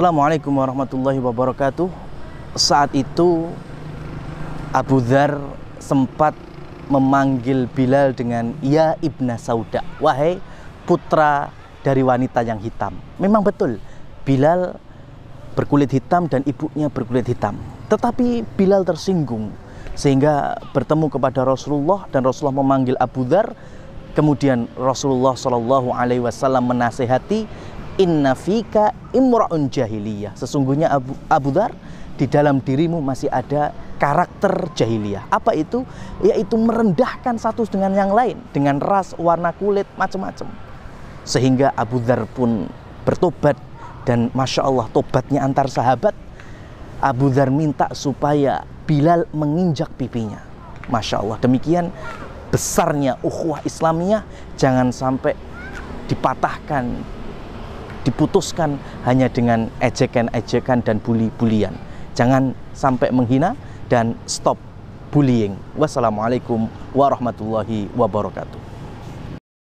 Assalamualaikum warahmatullahi wabarakatuh. Saat itu Abu Dhar sempat memanggil Bilal dengan Ya Ibna Sauda, wahai putra dari wanita yang hitam. Memang betul, Bilal berkulit hitam dan ibunya berkulit hitam. Tetapi Bilal tersinggung sehingga bertemu kepada Rasulullah dan Rasulullah memanggil Abu Dhar. Kemudian Rasulullah Shallallahu Alaihi Wasallam menasehati inna fika imra'un jahiliyah. Sesungguhnya Abu, Abu Dhar, di dalam dirimu masih ada karakter jahiliyah. Apa itu? Yaitu merendahkan satu dengan yang lain, dengan ras, warna kulit, macam-macam. Sehingga Abu Dhar pun bertobat dan Masya Allah tobatnya antar sahabat. Abu Dhar minta supaya Bilal menginjak pipinya. Masya Allah demikian besarnya ukhuwah Islamiyah jangan sampai dipatahkan diputuskan hanya dengan ejekan-ejekan dan bully-bulian. Jangan sampai menghina dan stop bullying. Wassalamualaikum warahmatullahi wabarakatuh.